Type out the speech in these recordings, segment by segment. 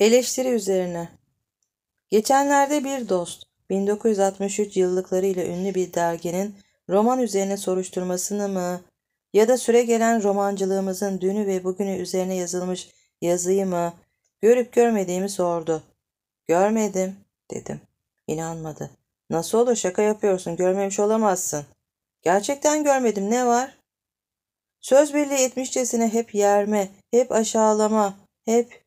Eleştiri üzerine. Geçenlerde bir dost 1963 yıllıkları ile ünlü bir derginin roman üzerine soruşturmasını mı ya da süre gelen romancılığımızın dünü ve bugünü üzerine yazılmış yazıyı mı görüp görmediğimi sordu. Görmedim dedim. İnanmadı. Nasıl olur şaka yapıyorsun görmemiş olamazsın. Gerçekten görmedim ne var? Söz birliği etmişçesine hep yerme, hep aşağılama, hep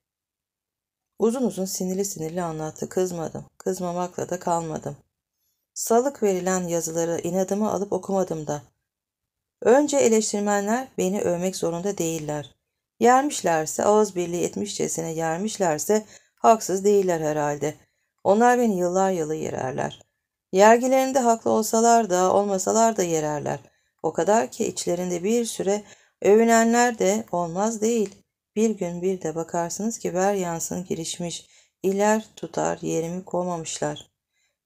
Uzun uzun sinirli sinirli anlattı. Kızmadım. Kızmamakla da kalmadım. Salık verilen yazıları inadımı alıp okumadım da. Önce eleştirmenler beni övmek zorunda değiller. Yermişlerse, ağız birliği etmişçesine yermişlerse haksız değiller herhalde. Onlar beni yıllar yılı yererler. Yergilerinde haklı olsalar da olmasalar da yererler. O kadar ki içlerinde bir süre övünenler de olmaz değil. Bir gün bir de bakarsınız ki ver yansın girişmiş, iler tutar yerimi koymamışlar.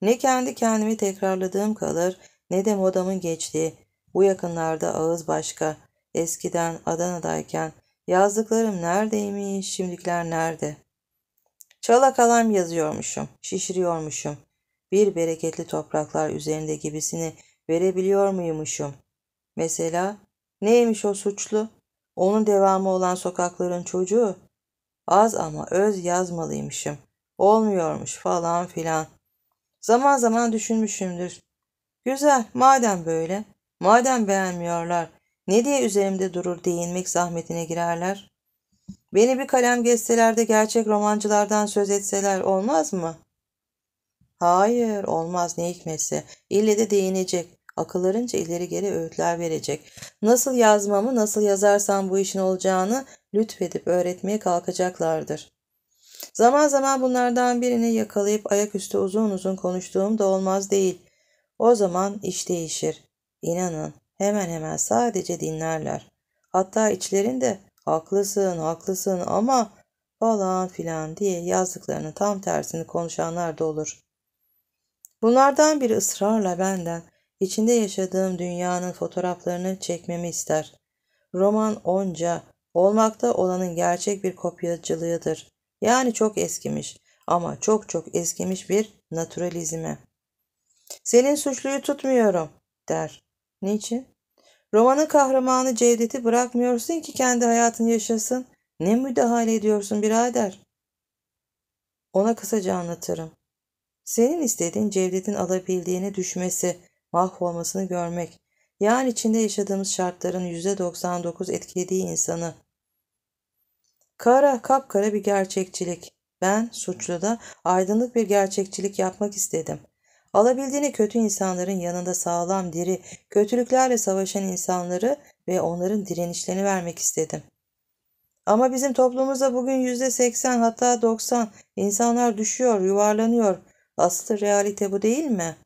Ne kendi kendimi tekrarladığım kalır ne de modamın geçtiği. Bu yakınlarda ağız başka. Eskiden Adana'dayken yazdıklarım neredeymiş, şimdikiler nerede? Çalakalam yazıyormuşum, şişiriyormuşum. Bir bereketli topraklar üzerinde gibisini verebiliyor muymuşum? Mesela neymiş o suçlu? Onun devamı olan sokakların çocuğu. Az ama öz yazmalıymışım. Olmuyormuş falan filan. Zaman zaman düşünmüşümdür. Güzel, madem böyle, madem beğenmiyorlar, ne diye üzerimde durur değinmek zahmetine girerler? Beni bir kalem geçseler de gerçek romancılardan söz etseler olmaz mı? Hayır, olmaz ne hikmetse. İlle de değinecek akıllarınca ileri geri öğütler verecek. Nasıl yazmamı, nasıl yazarsam bu işin olacağını lütfedip öğretmeye kalkacaklardır. Zaman zaman bunlardan birini yakalayıp ayaküstü uzun uzun konuştuğum da olmaz değil. O zaman iş değişir. İnanın hemen hemen sadece dinlerler. Hatta içlerinde haklısın haklısın ama falan filan diye yazdıklarının tam tersini konuşanlar da olur. Bunlardan biri ısrarla benden İçinde yaşadığım dünyanın fotoğraflarını çekmemi ister. Roman onca, olmakta olanın gerçek bir kopyacılığıdır. Yani çok eskimiş ama çok çok eskimiş bir naturalizme. Senin suçluyu tutmuyorum der. Niçin? Romanın kahramanı Cevdet'i bırakmıyorsun ki kendi hayatını yaşasın. Ne müdahale ediyorsun birader? Ona kısaca anlatırım. Senin istediğin Cevdet'in alabildiğini düşmesi, mahvolmasını görmek, Yani içinde yaşadığımız şartların %99 etkilediği insanı. Kara, kapkara bir gerçekçilik. Ben suçluda aydınlık bir gerçekçilik yapmak istedim. Alabildiğini kötü insanların yanında sağlam, diri, kötülüklerle savaşan insanları ve onların direnişlerini vermek istedim. Ama bizim toplumumuzda bugün yüzde seksen hatta 90 insanlar düşüyor, yuvarlanıyor. Asıl realite bu değil mi?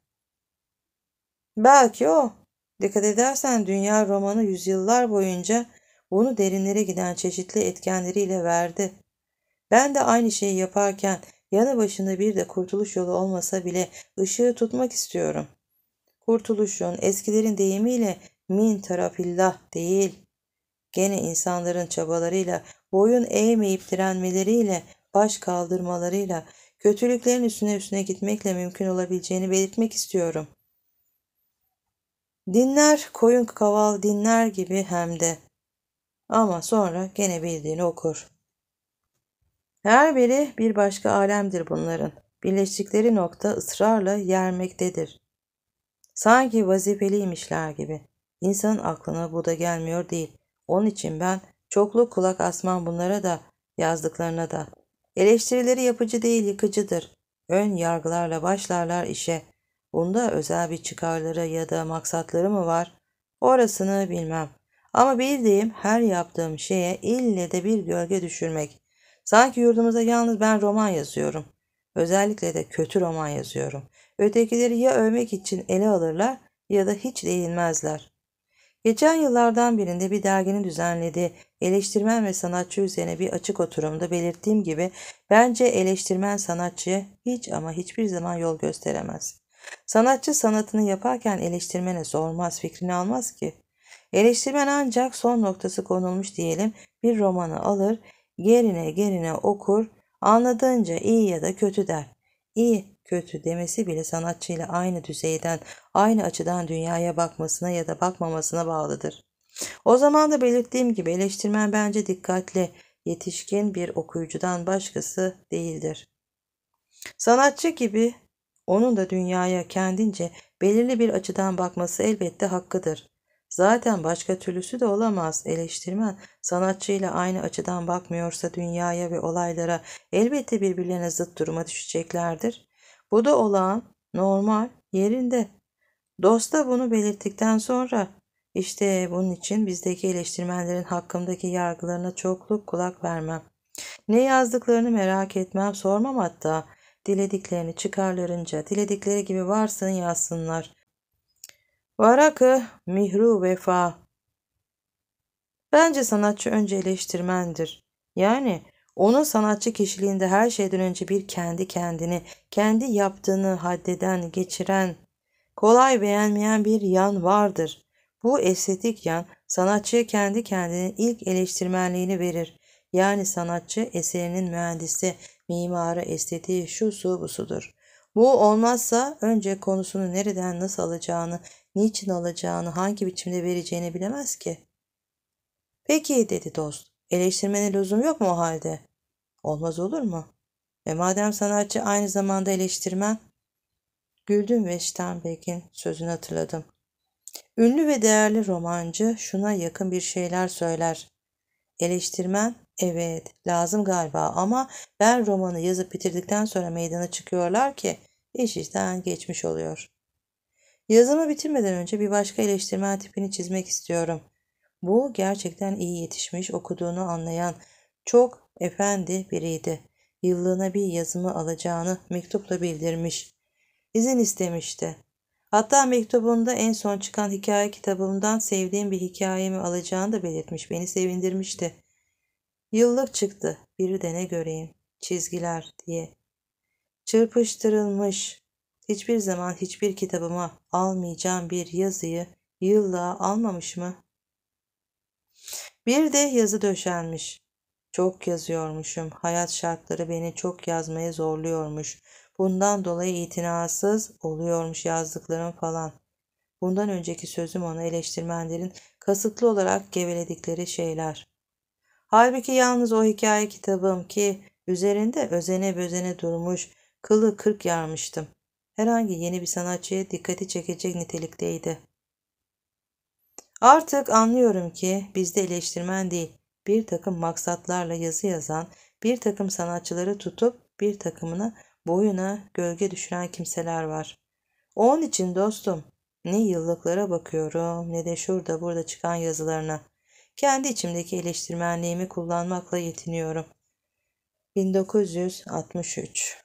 Belki o. Dikkat edersen dünya romanı yüzyıllar boyunca bunu derinlere giden çeşitli etkenleriyle verdi. Ben de aynı şeyi yaparken yanı başında bir de kurtuluş yolu olmasa bile ışığı tutmak istiyorum. Kurtuluşun eskilerin deyimiyle min tarafillah değil. Gene insanların çabalarıyla, boyun eğmeyip direnmeleriyle, baş kaldırmalarıyla, kötülüklerin üstüne üstüne gitmekle mümkün olabileceğini belirtmek istiyorum.'' Dinler koyun kaval dinler gibi hem de. Ama sonra gene bildiğini okur. Her biri bir başka alemdir bunların. Birleştikleri nokta ısrarla yermektedir. Sanki vazifeliymişler gibi. İnsanın aklına bu da gelmiyor değil. Onun için ben çoklu kulak asmam bunlara da yazdıklarına da. Eleştirileri yapıcı değil yıkıcıdır. Ön yargılarla başlarlar işe. Bunda özel bir çıkarları ya da maksatları mı var? Orasını bilmem. Ama bildiğim her yaptığım şeye ille de bir gölge düşürmek. Sanki yurdumuzda yalnız ben roman yazıyorum. Özellikle de kötü roman yazıyorum. Ötekileri ya övmek için ele alırlar ya da hiç değinmezler. Geçen yıllardan birinde bir derginin düzenlediği eleştirmen ve sanatçı üzerine bir açık oturumda belirttiğim gibi bence eleştirmen sanatçıya hiç ama hiçbir zaman yol gösteremez. Sanatçı sanatını yaparken eleştirmene sormaz, fikrini almaz ki. Eleştirmen ancak son noktası konulmuş diyelim bir romanı alır, gerine gerine okur, anladığınca iyi ya da kötü der. İyi, kötü demesi bile sanatçıyla aynı düzeyden, aynı açıdan dünyaya bakmasına ya da bakmamasına bağlıdır. O zaman da belirttiğim gibi eleştirmen bence dikkatli, yetişkin bir okuyucudan başkası değildir. Sanatçı gibi onun da dünyaya kendince belirli bir açıdan bakması elbette hakkıdır. Zaten başka türlüsü de olamaz. Eleştirmen sanatçıyla aynı açıdan bakmıyorsa dünyaya ve olaylara elbette birbirlerine zıt duruma düşeceklerdir. Bu da olağan, normal, yerinde. Dosta bunu belirttikten sonra işte bunun için bizdeki eleştirmenlerin hakkımdaki yargılarına çokluk kulak vermem. Ne yazdıklarını merak etmem, sormam hatta dilediklerini çıkarlarınca diledikleri gibi varsın yazsınlar. Varakı mihru vefa. Bence sanatçı önce eleştirmendir. Yani onun sanatçı kişiliğinde her şeyden önce bir kendi kendini, kendi yaptığını haddeden, geçiren, kolay beğenmeyen bir yan vardır. Bu estetik yan sanatçıya kendi kendinin ilk eleştirmenliğini verir. Yani sanatçı eserinin mühendisi, mimarı, estetiği şu su busudur. Bu olmazsa önce konusunu nereden nasıl alacağını, niçin alacağını, hangi biçimde vereceğini bilemez ki. Peki dedi dost. Eleştirmene lüzum yok mu o halde? Olmaz olur mu? Ve madem sanatçı aynı zamanda eleştirmen, güldüm ve Steinbeck'in sözünü hatırladım. Ünlü ve değerli romancı şuna yakın bir şeyler söyler. Eleştirmen Evet, lazım galiba ama ben romanı yazıp bitirdikten sonra meydana çıkıyorlar ki iş işten geçmiş oluyor. Yazımı bitirmeden önce bir başka eleştirmen tipini çizmek istiyorum. Bu gerçekten iyi yetişmiş, okuduğunu anlayan, çok efendi biriydi. Yıllığına bir yazımı alacağını mektupla bildirmiş. İzin istemişti. Hatta mektubunda en son çıkan hikaye kitabımdan sevdiğim bir hikayemi alacağını da belirtmiş, beni sevindirmişti. Yıllık çıktı bir de ne göreyim çizgiler diye. Çırpıştırılmış hiçbir zaman hiçbir kitabıma almayacağım bir yazıyı yıllığa almamış mı? Bir de yazı döşenmiş. Çok yazıyormuşum. Hayat şartları beni çok yazmaya zorluyormuş. Bundan dolayı itinasız oluyormuş yazdıklarım falan. Bundan önceki sözüm ona eleştirmenlerin kasıtlı olarak geveledikleri şeyler. Halbuki yalnız o hikaye kitabım ki üzerinde özene bözene durmuş, kılı kırk yarmıştım. Herhangi yeni bir sanatçıya dikkati çekecek nitelikteydi. Artık anlıyorum ki bizde eleştirmen değil, bir takım maksatlarla yazı yazan, bir takım sanatçıları tutup bir takımına boyuna gölge düşüren kimseler var. Onun için dostum ne yıllıklara bakıyorum ne de şurada burada çıkan yazılarına. Kendi içimdeki eleştirmenliğimi kullanmakla yetiniyorum. 1963